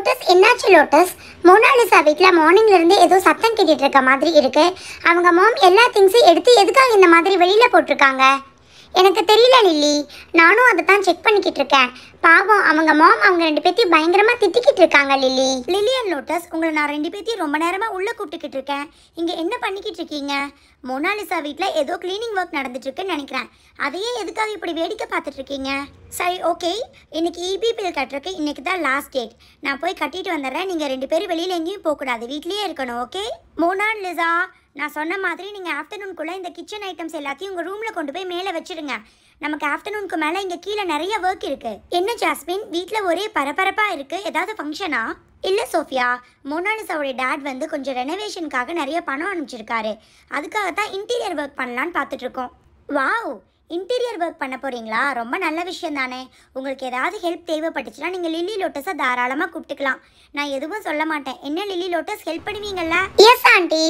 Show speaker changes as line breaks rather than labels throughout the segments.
lotus என்னாச்சு lotus Mona Lisa வீட்டில் மார்னிங்லேருந்து ஏதோ சத்தம் கேட்டுட்டு இருக்க மாதிரி இருக்குது அவங்க மாம் எல்லா திங்ஸையும் எடுத்து எதுக்காக இந்த மாதிரி வெளியில் போட்டிருக்காங்க எனக்கு தெரியல லில்லி நானும் அதை தான் செக் பண்ணிக்கிட்டு இருக்கேன் பாவம் அவங்க மாம் அவங்க
ரெண்டு பேர்த்தையும் பயங்கரமாக திட்டிக்கிட்டு இருக்காங்க லில்லி லில்லி அண்ட் லோட்டஸ் உங்களை நான் ரெண்டு பேர்த்தையும் ரொம்ப நேரமாக உள்ளே கூப்பிட்டுக்கிட்டு இருக்கேன் இங்கே என்ன பண்ணிக்கிட்டு இருக்கீங்க மோனாலிசா வீட்டில் ஏதோ க்ளீனிங் ஒர்க் நடந்துட்டுருக்குன்னு நினைக்கிறேன் அதையே எதுக்காக இப்படி வேடிக்கை பார்த்துட்ருக்கீங்க சரி ஓகே இன்றைக்கி இபி பில் கட்டுறதுக்கு இன்றைக்கி தான் லாஸ்ட் டேட் நான் போய் கட்டிட்டு வந்துடுறேன் நீங்கள் ரெண்டு பேரும் வெளியில் எங்கேயும் போகக்கூடாது வீட்லேயே இருக்கணும் ஓகே மோனாலிசா நான் சொன்ன மாதிரி நீங்கள் ஆஃப்டர்நூன்குள்ளே இந்த கிச்சன் ஐட்டம்ஸ் எல்லாத்தையும் உங்கள் ரூமில் கொண்டு போய் மேலே வச்சுருங்க நமக்கு ஆஃப்டர்நூனுக்கு மேலே இங்கே கீழே நிறைய ஒர்க் இருக்குது என்ன ஜாஸ்மின் வீட்டில் ஒரே பரபரப்பாக இருக்குது ஏதாவது ஃபங்க்ஷனா இல்லை சோஃபியா மோனாலிசாவோடைய டேட் வந்து கொஞ்சம் ரெனோவேஷனுக்காக நிறைய பணம் அனுப்பிச்சிருக்காரு அதுக்காக தான் இன்டீரியர் ஒர்க் பண்ணலான்னு பார்த்துட்ருக்கோம் வாவ் இன்டீரியர் ஒர்க் பண்ண போகிறீங்களா ரொம்ப நல்ல விஷயம் தானே உங்களுக்கு ஏதாவது ஹெல்ப் தேவைப்பட்டுச்சுன்னா நீங்கள் லில்லி லோட்டஸை தாராளமாக கூப்பிட்டுக்கலாம் நான் எதுவும் சொல்ல மாட்டேன் என்ன லில்லி லோட்டஸ் ஹெல்ப் பண்ணுவீங்கல்ல எஸ் ஆண்டி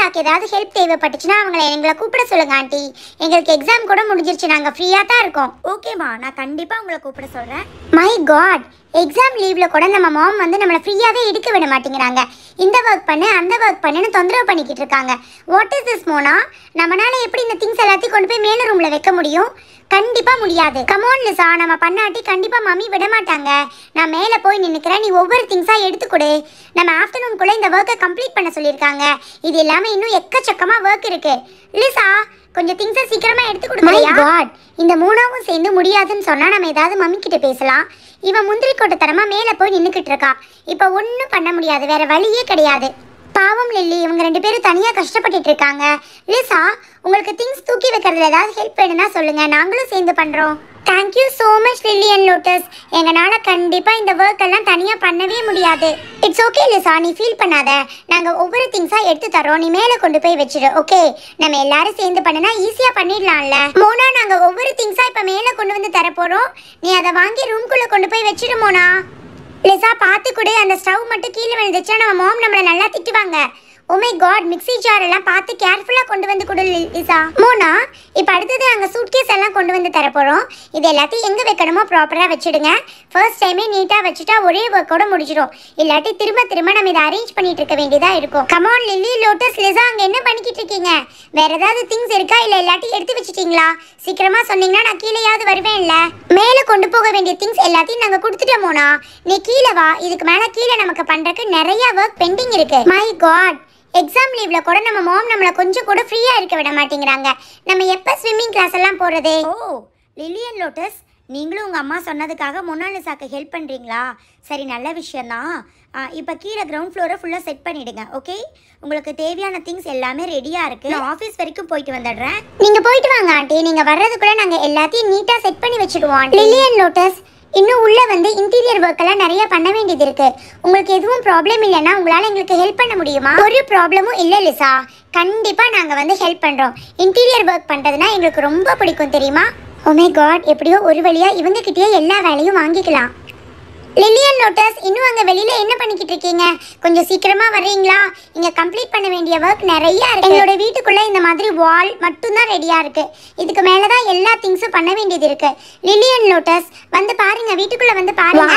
சாக்கு ஏதாவது ஹெல்ப் தேவைப்பட்டுச்சுன்னா அவங்கள எங்களை கூப்பிட சொல்லுங்க ஆண்டி எங்களுக்கு எக்ஸாம்
கூட முடிஞ்சிருச்சு நாங்கள் ஃப்ரீயாக தான் இருக்கோம்
ஓகேம்மா நான் கண்டிப்பாக உங்களை கூப்பிட சொல்கிறேன்
மை காட் எக்ஸாம் லீவில் கூட நம்ம மாம் வந்து நம்மளை ஃப்ரீயாகவே எடுக்க விட மாட்டேங்கிறாங்க இந்த ஒர்க் பண்ணு அந்த ஒர்க் பண்ணுன்னு தொந்தரவு பண்ணிக்கிட்டு இருக்காங்க வாட் இஸ் திஸ் மோனா நம்மளால எப்படி இந்த திங்ஸ் எல்லாத்தையும் கொண்டு போய் மேலே ரூமில் வைக்க முடியும் கண்டிப்பாக முடியாது கமோன் லிசா நம்ம பண்ணாட்டி கண்டிப்பாக மம்மி விட மாட்டாங்க நான் மேலே போய் நின்றுக்கிறேன் நீ ஒவ்வொரு திங்ஸாக எடுத்துக்கொடு நம்ம ஆஃப்டர்நூன் கூட இந்த ஒர்க்கை கம்ப்ளீட் பண்ண சொல்லியிருக்காங்க இது எல்லாமே இன்னும் எக்கச்சக்கமாக ஒர்க் இருக்குது லிசா கொஞ்சம் திங்ஸை சீக்கிரமா எடுத்து கொடுங்க காட் இந்த மூணாவும் சேர்ந்து முடியாதுன்னு சொன்னா நம்ம ஏதாவது மம்மி கிட்ட பேசலாம் இவன் முந்திரி கோட்டத்தனமா மேலே போய் நின்றுக்கிட்டு இருக்கா இப்போ ஒன்றும் பண்ண முடியாது வேற வழியே கிடையாது பாவம் லில்லி இவங்க ரெண்டு பேரும் தனியாக கஷ்டப்பட்டுட்டு இருக்காங்க லிசா உங்களுக்கு திங்ஸ் தூக்கி வைக்கிறதுல ஏதாவது ஹெல்ப் வேணும்னா சொல்லுங்க நாங்களும் சேர்ந்து பண்ணுறோம் thank you so much Lilian lotus எங்களால் கண்டிப்பாக இந்த ஒர்க் எல்லாம் தனியாக பண்ணவே முடியாது இட்ஸ் ஓகே லிசா நீ ஃபீல் பண்ணாத நாங்கள் ஒவ்வொரு திங்ஸாக எடுத்து தரோம் நீ மேலே கொண்டு போய் வச்சிரு ஓகே நம்ம எல்லாரும் சேர்ந்து பண்ணினா ஈஸியாக பண்ணிடலாம்ல மோனா நாங்கள் ஒவ்வொரு திங்ஸாக இப்போ மேலே கொண்டு வந்து தரப்போகிறோம் நீ அதை வாங்கி ரூம்குள்ளே கொண்டு போய் வச்சிரு மோனா லிசா பார்த்து கூட அந்த ஸ்டவ் மட்டும் கீழே விழுந்துச்சா நம்ம மோம் நம்மளை நல்லா திட்டுவாங்க ஓமே காட் மிக்ஸி ஜார் எல்லாம் பார்த்து கேர்ஃபுல்லாக கொண்டு வந்து கொடு லிசா மோனா இப்போ அடுத்தது அங்கே சூட்கேஸ் எல்லாம் கொண்டு வந்து தரப்போகிறோம் இது எல்லாத்தையும் எங்கே வைக்கணுமோ ப்ராப்பராக வச்சுடுங்க ஃபர்ஸ்ட் டைமே நீட்டாக வச்சுட்டா ஒரே ஒர்க்கோட முடிச்சிடும் இல்லாட்டி திரும்ப திரும்ப நம்ம இதை அரேஞ்ச் பண்ணிட்டு இருக்க வேண்டியதாக இருக்கும் கமான் லில்லி லோட்டஸ் லிசா அங்கே என்ன பண்ணிக்கிட்டு இருக்கீங்க வேற ஏதாவது திங்ஸ் இருக்கா இல்லை இல்லாட்டி எடுத்து வச்சிட்டிங்களா சீக்கிரமாக சொன்னீங்கன்னா நான் கீழேயாவது வருவேன்ல மேலே கொண்டு போக வேண்டிய திங்ஸ் எல்லாத்தையும் நாங்கள் கொடுத்துட்டோம் மோனா நீ கீழே வா இதுக்கு மேலே கீழே நமக்கு பண்ணுறதுக்கு நிறைய ஒர்க் பெண்டிங் இருக்கு மை காட் எக்ஸாம் லீவில் கூட நம்ம மாம் நம்மளை கொஞ்சம் கூட ஃப்ரீயாக இருக்க விட மாட்டேங்கிறாங்க நம்ம எப்போ ஸ்விம்மிங் கிளாஸ் எல்லாம் போறதே ஓ
லில்லியன் லோட்டஸ் நீங்களும் உங்கள் அம்மா சொன்னதுக்காக மொனாலிசாக்கு ஹெல்ப் பண்ணுறீங்களா சரி நல்ல விஷயந்தான் இப்போ கீழே கிரவுண்ட் ஃப்ளோரை ஃபுல்லாக செட் பண்ணிவிடுங்க ஓகே உங்களுக்கு தேவையான திங்ஸ் எல்லாமே ரெடியாக இருக்குது நான் ஆஃபீஸ் வரைக்கும் போயிட்டு வந்துடுறேன்
நீங்கள் போயிட்டு வாங்க ஆண்டி நீங்கள் வர்றதுக்குள்ளே நாங்கள் எல்லாத்தையும் நீட்டாக செட் பண்ணி வச்சுடுவோம் லில்லியன் லோட்டஸ் இன்னும் உள்ளே வந்து இன்டீரியர் ஒர்க்கெல்லாம் நிறைய பண்ண வேண்டியது இருக்கு உங்களுக்கு எதுவும் ப்ராப்ளம் இல்லைன்னா உங்களால் எங்களுக்கு ஹெல்ப் பண்ண முடியுமா ஒரு ப்ராப்ளமும் இல்லை லிசா கண்டிப்பாக நாங்கள் வந்து ஹெல்ப் பண்ணுறோம் இன்டீரியர் ஒர்க் பண்ணுறதுனா எங்களுக்கு ரொம்ப பிடிக்கும் தெரியுமா ஒமே oh காட் எப்படியோ ஒரு வழியாக இவங்கக்கிட்டேயே எல்லா வேலையும் வாங்கிக்கலாம் லில்லியன் லோட்டஸ் இன்னும் அங்கே வெளியில் என்ன பண்ணிக்கிட்டு இருக்கீங்க கொஞ்சம் சீக்கிரமாக வர்றீங்களா இங்கே கம்ப்ளீட் பண்ண வேண்டிய ஒர்க் நிறையா இருக்குது எங்களோட வீட்டுக்குள்ளே இந்த மாதிரி வால் மட்டும்தான் ரெடியாக இருக்குது இதுக்கு மேலே தான் எல்லா திங்ஸும் பண்ண வேண்டியது இருக்குது லில்லியன் லோட்டஸ் வந்து பாருங்கள் வீட்டுக்குள்ளே வந்து பாருங்க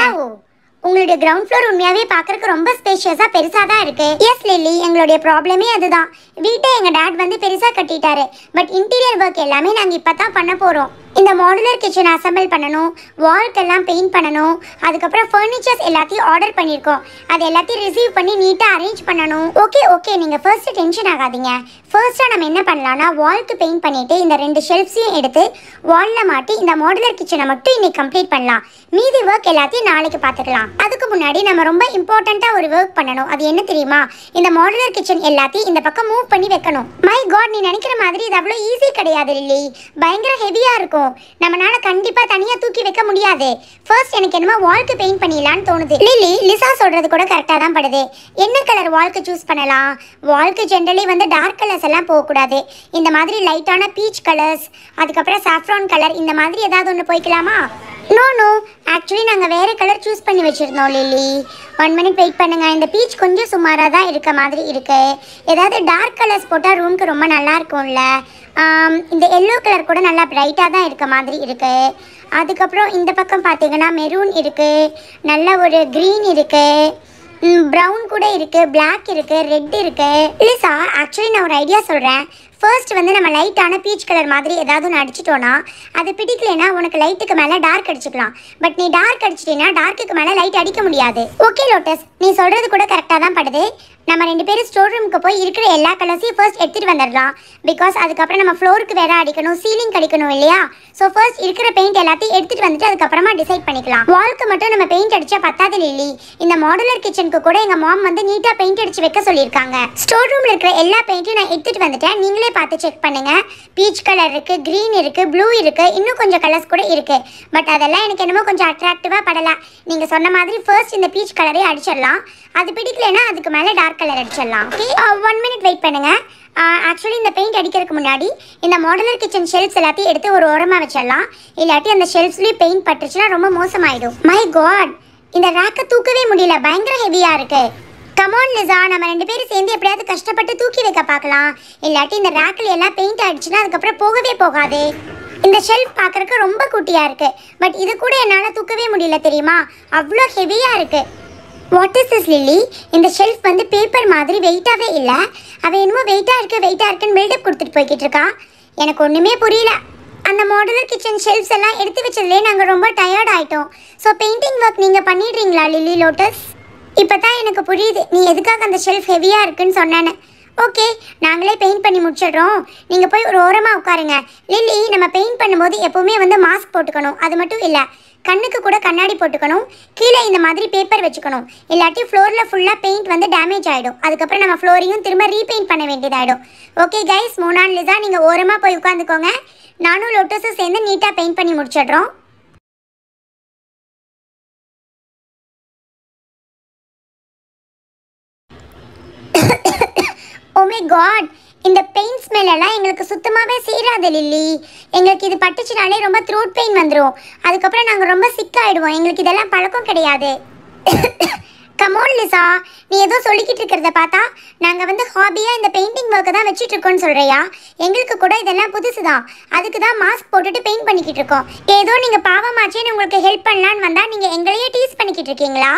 உங்களுடைய கிரவுண்ட் ஃப்ளோர் உண்மையாகவே பார்க்குறக்கு ரொம்ப ஸ்பேஷியஸாக பெருசாக தான் இருக்குது எஸ் லில்லி எங்களுடைய ப்ராப்ளமே அதுதான் வீட்டை எங்கள் டேட் வந்து பெருசாக கட்டிட்டாரு பட் இன்டீரியர் ஒர்க் எல்லாமே நாங்கள் இப்போ தான் பண்ண போகிறோம் இந்த மாடுலர் கிச்சன் அசம்பிள் பண்ணணும் வால்க்கெல்லாம் பெயிண்ட் பண்ணணும் அதுக்கப்புறம் ஃபர்னிச்சர்ஸ் எல்லாத்தையும் ஆர்டர் பண்ணியிருக்கோம் அது எல்லாத்தையும் ரிசீவ் பண்ணி நீட்டாக அரேஞ்ச் பண்ணணும் ஓகே ஓகே நீங்கள் ஃபர்ஸ்ட்டு டென்ஷன் ஆகாதீங்க ஃபர்ஸ்ட்டாக நம்ம என்ன பண்ணலான்னா வால்க்கு பெயிண்ட் பண்ணிவிட்டு இந்த ரெண்டு ஷெல்ஃப்ஸையும் எடுத்து வாலில் மாட்டி இந்த மாடுலர் கிச்சனை மட்டும் இன்றைக்கி கம்ப்ளீட் பண்ணலாம் மீதி ஒர்க் எல்லாத்தையும் நாளைக்கு பார்த்துக்கலாம் அதுக்கு முன்னாடி நம்ம ரொம்ப இம்பார்ட்டண்ட்டாக ஒரு ஒர்க் பண்ணணும் அது என்ன தெரியுமா இந்த மாடுலர் கிச்சன் எல்லாத்தையும் இந்த பக்கம் மூவ் பண்ணி வைக்கணும் மை காட் நீ நினைக்கிற மாதிரி இது அவ்வளோ ஈஸி கிடையாது இல்லை பயங்கர ஹெவியாக இருக்கும் இருக்கும் நம்மளால கண்டிப்பா தனியா தூக்கி வைக்க முடியாது ஃபர்ஸ்ட் எனக்கு என்னமோ வால்க்கு பெயிண்ட் பண்ணிடலான்னு தோணுது லிலி லிசா சொல்றது கூட கரெக்டாக தான் படுது என்ன கலர் வால்க்கு சூஸ் பண்ணலாம் வால்க்கு ஜென்ரலி வந்து டார்க் கலர்ஸ் எல்லாம் போகக்கூடாது இந்த மாதிரி லைட்டான பீச் கலர்ஸ் அதுக்கப்புறம் சாஃப்ரான் கலர் இந்த மாதிரி ஏதாவது ஒன்று போய்க்கலாமா நோ நோ ஆக்சுவலி நாங்கள் வேறு கலர் சூஸ் பண்ணி வச்சுருந்தோம் லில்லி ஒன் மினிட் வெயிட் பண்ணுங்கள் இந்த பீச் கொஞ்சம் சுமாராக தான் இருக்க மாதிரி இருக்குது ஏதாவது டார்க் கலர்ஸ் போட்டால் ரூம்க்கு ரொம்ப நல்லா இருக்கும்ல இந்த எல்லோ கலர் கூட நல்லா பிரைட்டாக தான் இருக்கு இருக்க மாதிரி இருக்கு அதுக்கப்புறம் இந்த பக்கம் பார்த்தீங்கன்னா மெரூன் இருக்கு நல்ல ஒரு க்ரீன் இருக்கு ப்ரௌன் கூட இருக்குது பிளாக் இருக்குது ரெட் இருக்குது இல்லை சார் ஆக்சுவலி நான் ஒரு ஐடியா சொல்கிறேன் ஃபர்ஸ்ட் வந்து நம்ம லைட்டான பீச் கலர் மாதிரி ஏதாவது ஒன்று அடிச்சிட்டோன்னா அது பிடிக்கலைன்னா உனக்கு லைட்டுக்கு மேலே டார்க் அடிச்சுக்கலாம் பட் நீ டார்க் அடிச்சிட்டீங்கன்னா டார்க்குக்கு மேலே லைட் அடிக்க முடியாது ஓகே லோட்டஸ் நீ சொல்கிறது கூட கரெக்டாக தான் படுது நம்ம ரெண்டு பேரும் ஸ்டோர் ரூமுக்கு போய் இருக்கிற எல்லா கலர்ஸையும் ஃபர்ஸ்ட் எடுத்துகிட்டு வந்துடலாம் பிகாஸ் அதுக்கப்புறம் நம்ம ஃப்ளோருக்கு வேற அடிக்கணும் சீலிங் அடிக்கணும் இல்லையா ஸோ ஃபர்ஸ்ட் இருக்கிற பெயிண்ட் எல்லாத்தையும் எடுத்துகிட்டு வந்துட்டு அதுக்கப்புறமா டிசைட் பண்ணிக்கலாம் வால்க்கு மட்டும் நம்ம பெயிண்ட் அடிச்சா பத்தாது லில்லி இந்த மாடலர் கிச்சனுக்கு கூட எங்கள் மாம் வந்து நீட்டாக பெயிண்ட் அடிச்சு வைக்க சொல்லியிருக்காங்க ஸ்டோர் ரூமில் இருக்கிற எல்லா பெயிண்ட்டையும் நான் எடுத்துகிட்டு வந்துட்டேன் நீங்களே கலர்ஸ்லேயே பார்த்து செக் பண்ணுங்கள் பீச் கலர் இருக்குது க்ரீன் இருக்குது ப்ளூ இருக்குது இன்னும் கொஞ்சம் கலர்ஸ் கூட இருக்குது பட் அதெல்லாம் எனக்கு என்னமோ கொஞ்சம் அட்ராக்டிவாக படலை நீங்கள் சொன்ன மாதிரி ஃபர்ஸ்ட் இந்த பீச் கலரே அடிச்சிடலாம் அது பிடிக்கலனா அதுக்கு மேலே டார்க் கலர் அடிச்சிடலாம் ஓகே ஒன் மினிட் வெயிட் பண்ணுங்கள் ஆக்சுவலி இந்த பெயிண்ட் அடிக்கிறதுக்கு முன்னாடி இந்த மாடலர் கிச்சன் ஷெல்ஃப்ஸ் எல்லாத்தையும் எடுத்து ஒரு ஓரமாக வச்சிடலாம் இல்லாட்டி அந்த ஷெல்ஃப்ஸ்லேயும் பெயிண்ட் பட்டுருச்சுன்னா ரொம்ப மோசமாயிடும் மை காட் இந்த ரேக்கை தூக்கவே முடியல பயங்கர ஹெவியாக இருக்குது கமோன் லிசா நம்ம ரெண்டு பேரும் சேர்ந்து எப்படியாவது கஷ்டப்பட்டு தூக்கி வைக்க பார்க்கலாம் இல்லாட்டி இந்த ரேக்கில் எல்லாம் பெயிண்ட் ஆயிடுச்சுன்னா அதுக்கப்புறம் போகவே போகாது இந்த ஷெல்ஃப் பார்க்குறக்கு ரொம்ப குட்டியாக இருக்குது பட் இது கூட என்னால் தூக்கவே முடியல தெரியுமா அவ்வளோ ஹெவியாக இருக்குது வாட் இஸ் இஸ் லில்லி இந்த ஷெல்ஃப் வந்து பேப்பர் மாதிரி வெயிட்டாகவே இல்லை அவள் என்னமோ வெயிட்டாக இருக்குது வெயிட்டாக இருக்குன்னு பில்டப் கொடுத்துட்டு போய்கிட்டு இருக்கா எனக்கு ஒன்றுமே புரியல அந்த மாடலர் கிச்சன் ஷெல்ஃப்ஸ் எல்லாம் எடுத்து வச்சதுலேயே நாங்கள் ரொம்ப டயர்ட் ஆகிட்டோம் ஸோ பெயிண்டிங் ஒர்க் நீங்கள் பண்ணிடுறீங்களா லில்லி லோட்டஸ் இப்போ தான் எனக்கு புரியுது நீ எதுக்காக அந்த ஷெல்ஃப் ஹெவியாக இருக்குன்னு சொன்னேன்னு ஓகே நாங்களே பெயிண்ட் பண்ணி முடிச்சிடுறோம் நீங்கள் போய் ஒரு ஓரமாக உட்காருங்க லில்லி நம்ம பெயிண்ட் பண்ணும்போது எப்போவுமே வந்து மாஸ்க் போட்டுக்கணும் அது மட்டும் இல்லை கண்ணுக்கு கூட கண்ணாடி போட்டுக்கணும் கீழே இந்த மாதிரி பேப்பர் வச்சுக்கணும் இல்லாட்டி ஃப்ளோரில் ஃபுல்லாக பெயிண்ட் வந்து டேமேஜ் ஆகிடும் அதுக்கப்புறம் நம்ம ஃப்ளோரையும் திரும்ப ரீபெயிண்ட் பண்ண வேண்டியதாகிடும் ஓகே கைஸ் மூணான் லிசா நீங்கள் ஓரமாக போய் உட்காந்துக்கோங்க நானும்
லொட்டஸும் சேர்ந்து நீட்டாக பெயிண்ட் பண்ணி முடிச்சிடுறோம்
காட் இந்த பெயின் எல்லாம் எங்களுக்கு சுத்தமாகவே சேராது லில்லி எங்களுக்கு இது பட்டுச்சுனாலே ரொம்ப த்ரோட் பெயின் வந்துடும் அதுக்கப்புறம் நாங்கள் ரொம்ப சிக் ஆகிடுவோம் எங்களுக்கு இதெல்லாம் பழக்கம் கிடையாது கமோன் லிசா நீ ஏதோ சொல்லிக்கிட்டு இருக்கிறத பார்த்தா நாங்கள் வந்து ஹாபியாக இந்த பெயிண்டிங் ஒர்க்கை தான் வச்சுட்டு சொல்கிறியா எங்களுக்கு கூட இதெல்லாம் புதுசு தான் அதுக்கு தான் மாஸ்க்
போட்டுட்டு பெயிண்ட் பண்ணிக்கிட்டு இருக்கோம் ஏதோ நீங்கள் பாவமாச்சேன்னு உங்களுக்கு ஹெல்ப் பண்ணலான்னு வந்தால் நீங்கள் எங்களையே டீஸ் பண்ணிக்கிட்டு இருக்கீங்களா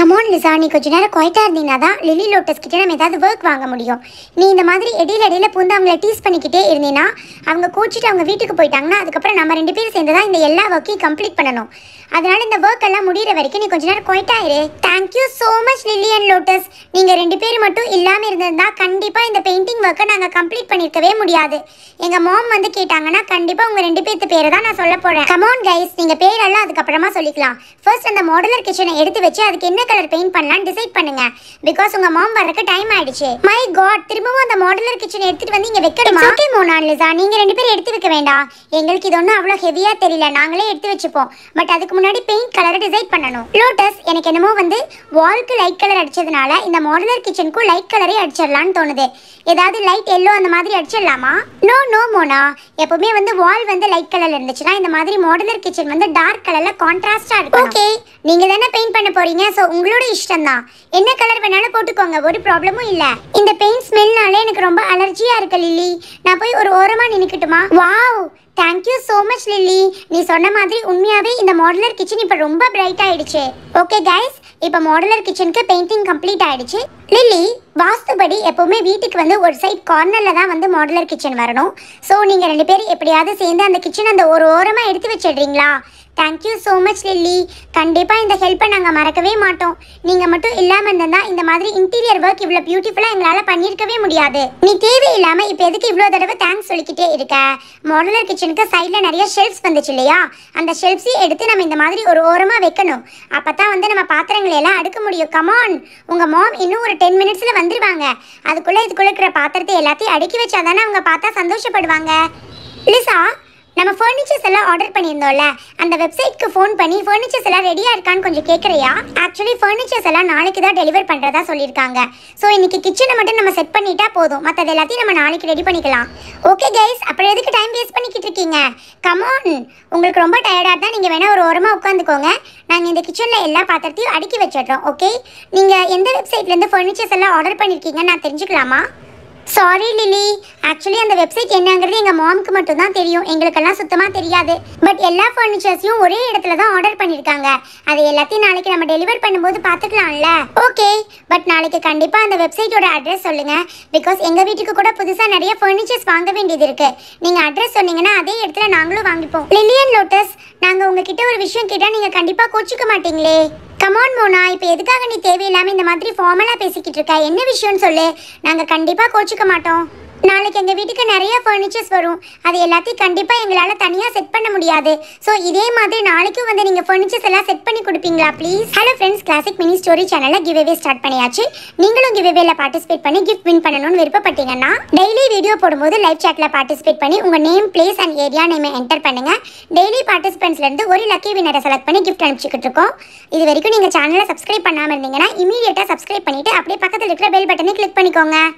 கமோன் லிசா நீ கொஞ்ச
நேரம் குவைட்டாக இருந்தீங்கன்னா தான் லிலி லோட்டஸ் கிட்டே நம்ம ஏதாவது ஒர்க் வாங்க முடியும் நீ இந்த மாதிரி இடையில இடையில பூந்து அவங்கள டீஸ் பண்ணிக்கிட்டே இருந்தீங்கன்னா அவங்க கூச்சிட்டு அவங்க வீட்டுக்கு போயிட்டாங்கன்னா அதுக்கப்புறம் நம்ம ரெண்டு பேரும் சேர்ந்து தான் இந்த எல்லா ஒர்க்கையும் கம்ப்ளீட் பண்ணணும் அதனால இந்த ஒர்க் எல்லாம் முடிகிற வரைக்கும் நீ கொஞ்ச நேரம் குவைட்டாயிரு thank you so much Lily and Lotus நீங்கள் ரெண்டு பேர் மட்டும் இல்லாமல் இருந்திருந்தா கண்டிப்பாக இந்த பெயிண்டிங் ஒர்க்கை நாங்கள் கம்ப்ளீட் பண்ணியிருக்கவே முடியாது எங்கள் மாம் வந்து கேட்டாங்கன்னா கண்டிப்பாக உங்கள் ரெண்டு பேர்த்து பேரை தான் நான் சொல்ல போகிறேன் கமோன் கைஸ் நீங்கள் பேரெல்லாம் அதுக்கப்புறமா சொல்லிக்கலாம் ஃபர்ஸ்ட் அந்த மாடலர் கிச்சனை எடுத்து வச்சு அதுக்கு என்ன கலர் பெயிண்ட் பண்ணலாம் டிசைட் பண்ணுங்க பிகாஸ் உங்க மாம் வரக்கு டைம் ஆயிடுச்சு மை காட் திரும்பவும் அந்த மாடலர் கிச்சன் எடுத்துட்டு வந்து இங்க வைக்கணுமா ஓகே மோனாலிசா நீங்க ரெண்டு பேரும் எடுத்து வைக்க வேண்டாம் எங்களுக்கு இது ஒண்ணு அவ்வளவு ஹெவியா தெரியல நாங்களே எடுத்து வச்சுப்போம் பட் அதுக்கு முன்னாடி பெயிண்ட் கலரை டிசைட் பண்ணணும் லோட்டஸ் எனக்கு என்னமோ வந்து வால்க்கு லைட் கலர் அடிச்சதுனால இந்த மாடலர் கிச்சனுக்கும் லைட் கலரே அடிச்சிடலான்னு தோணுது ஏதாவது லைட் எல்லோ அந்த மாதிரி அடிச்சிடலாமா நோ நோ மோனா எப்பவுமே வந்து வால் வந்து லைட் கலர்ல இருந்துச்சுன்னா இந்த மாதிரி மாடலர் கிச்சன் வந்து டார்க் கலர்ல கான்ட்ராஸ்டா இருக்கும் ஓகே நீங்க தானே பெயிண்ட் பண்ண போறீங்க சோ உங்களோட இஷ்டம் தான் என்ன கலர் வேணாலும் போட்டுக்கோங்க ஒரு ப்ராப்ளமும் இல்லை இந்த பெயிண்ட் ஸ்மெல்னாலே எனக்கு ரொம்ப அலர்ஜியாக இருக்கு லில்லி நான் போய் ஒரு ஓரமாக நின்றுக்கிட்டுமா wow thank you so much Lily நீ சொன்ன மாதிரி உண்மையாகவே இந்த மாடலர் கிச்சன் இப்போ ரொம்ப பிரைட் ஆயிடுச்சு ஓகே கைஸ் இப்போ மாடலர் கிச்சனுக்கு பெயிண்டிங் கம்ப்ளீட் ஆயிடுச்சு லில்லி வாஸ்துபடி எப்போவுமே வீட்டுக்கு வந்து ஒரு சைட் கார்னரில் தான் வந்து மாடலர் கிச்சன் வரணும் ஸோ நீங்கள் ரெண்டு பேரும் எப்படியாவது சேர்ந்து அந்த கிச்சன் அந்த ஒரு ஓரமாக எடுத்து வச்சிடுறீங்களா தேங்க்யூ ஸோ மச் லில்லி கண்டிப்பாக இந்த ஹெல்ப்பை நாங்கள் மறக்கவே மாட்டோம் நீங்கள் மட்டும் இல்லாமல் இருந்தா இந்த மாதிரி இன்டீரியர் ஒர்க் இவ்வளோ பியூட்டிஃபுல்லாக எங்களால் பண்ணியிருக்கவே முடியாது நீ தேவையில்லாமல் இப்போ எதுக்கு இவ்வளோ தடவை தேங்க்ஸ் சொல்லிக்கிட்டே இருக்க மாடலர் கிச்சனுக்கு சைடில் நிறைய ஷெல்ஃப்ஸ் வந்துச்சு இல்லையா அந்த ஷெல்ஃப்ஸையும் எடுத்து நம்ம இந்த மாதிரி ஒரு ஓரமாக வைக்கணும் அப்போ தான் வந்து நம்ம பாத்திரங்களை எல்லாம் அடுக்க முடியும் கமான் உங்கள் மாம் இன்னும் ஒரு டென் மினிட்ஸில் வந்துடுவாங்க அதுக்குள்ளே இதுக்குள்ளே இருக்கிற பாத்திரத்தை எல்லாத்தையும் அடுக்கி வச்சா தானே அவங்க பார்த்தா சந்தோஷப்படுவாங்க லிசா நம்ம ஃபர்னிச்சர்ஸ் எல்லாம் ஆர்டர் பண்ணியிருந்தோம்ல அந்த வெப்சைட்க்கு ஃபோன் பண்ணி ஃபர்னிச்சர்ஸ் எல்லாம் ரெடியாக இருக்கான்னு கொஞ்சம் கேட்குறியா ஆக்சுவலி ஃபர்னிச்சர்ஸ் எல்லாம் நாளைக்கு தான் டெலிவர் பண்ணுறதா சொல்லியிருக்காங்க ஸோ இன்னைக்கு கிச்சனை மட்டும் நம்ம செட் பண்ணிட்டா போதும் மற்றது எல்லாத்தையும் நம்ம நாளைக்கு ரெடி பண்ணிக்கலாம் ஓகே கைஸ் அப்புறம் எதுக்கு டைம் வேஸ்ட் பண்ணிக்கிட்டு இருக்கீங்க கமான் உங்களுக்கு ரொம்ப டயர்டாக இருந்தால் நீங்கள் வேணால் ஒரு ஓரமாக உட்காந்துக்கோங்க நாங்கள் இந்த கிச்சனில் எல்லா பாத்திரத்தையும் அடுக்கி வச்சிடுறோம் ஓகே நீங்கள் எந்த வெப்சைட்லேருந்து ஃபர்னிச்சர்ஸ் எல்லாம் ஆர்டர் பண்ணியிருக்கீங்கன்னு நான் தெரிஞ்சுக்கலாமா சாரி லிலி ஆக்சுவலி அந்த வெப்சைட் என்னங்கிறது எங்கள் மாமுக்கு மட்டும் தான் தெரியும் எங்களுக்கெல்லாம் சுத்தமாக தெரியாது பட் எல்லா ஃபர்னிச்சர்ஸையும் ஒரே இடத்துல தான் ஆர்டர் பண்ணியிருக்காங்க அது எல்லாத்தையும் நாளைக்கு நம்ம டெலிவர் பண்ணும்போது பார்த்துக்கலாம்ல ஓகே பட் நாளைக்கு கண்டிப்பாக அந்த வெப்சைட்டோட அட்ரஸ் சொல்லுங்கள் பிகாஸ் எங்கள் வீட்டுக்கு கூட புதுசாக நிறைய ஃபர்னிச்சர்ஸ் வாங்க வேண்டியது இருக்குது நீங்கள் அட்ரஸ் சொன்னீங்கன்னா அதே இடத்துல நாங்களும் வாங்கிப்போம் லிலியன் லோட்டஸ் நாங்க உங்ககிட்ட ஒரு விஷயம் கேட்டா நீங்க கண்டிப்பா கோச்சிக்க மாட்டீங்களே கமான் மோனா இப்போ எதுக்காக நீ தேவையில்லாம இந்த மாதிரி ஃபார்மலா பேசிக்கிட்டு இருக்க என்ன விஷயம்னு சொல்லு நாங்க கண்டிப்பா கோச்சிக்க மாட்டோம் நாளைக்கு எங்கள் வீட்டுக்கு நிறைய ஃபர்னிச்சர்ஸ் வரும் அது எல்லாத்தையும் கண்டிப்பாக எங்களால் தனியாக செட் பண்ண முடியாது ஸோ இதே மாதிரி நாளைக்கும் வந்து நீங்கள் ஃபர்னிச்சர்ஸ் எல்லாம் செட் பண்ணி கொடுப்பீங்களா please hello friends classic mini story சேனலில் அவே ஸ்டார்ட் பண்ணியாச்சு நீங்களும் அவேல பார்ட்டிசிபேட் பண்ணி கிஃப்ட் வின் பண்ணணும்னு விருப்பப்பட்டீங்கன்னா டெய்லி வீடியோ போடும்போது லைவ் சேட்டில் பார்ட்டிசிபேட் பண்ணி உங்கள் நேம் பிளேஸ் அண்ட் ஏரியா நேமை என்டர் பண்ணுங்கள் டெய்லி பார்ட்டிசிபென்ட்ஸ்லேருந்து ஒரு லக்கி வினரை செலக்ட் பண்ணி கிஃப்ட் அனுப்பிச்சிக்கிட்டு இருக்கோம் இது வரைக்கும் நீங்கள் சேனலை சப்ஸ்கிரைப் பண்ணாமல் இருந்தீங்கன்னா இமீடியட்டாக சப்ஸ்கிரைப் பண்ணிவிட்டு அப்படியே பக்கத்தில் இருக்கிற பெல் பட்டனை கிளிக் பண்ணிக்கோங்க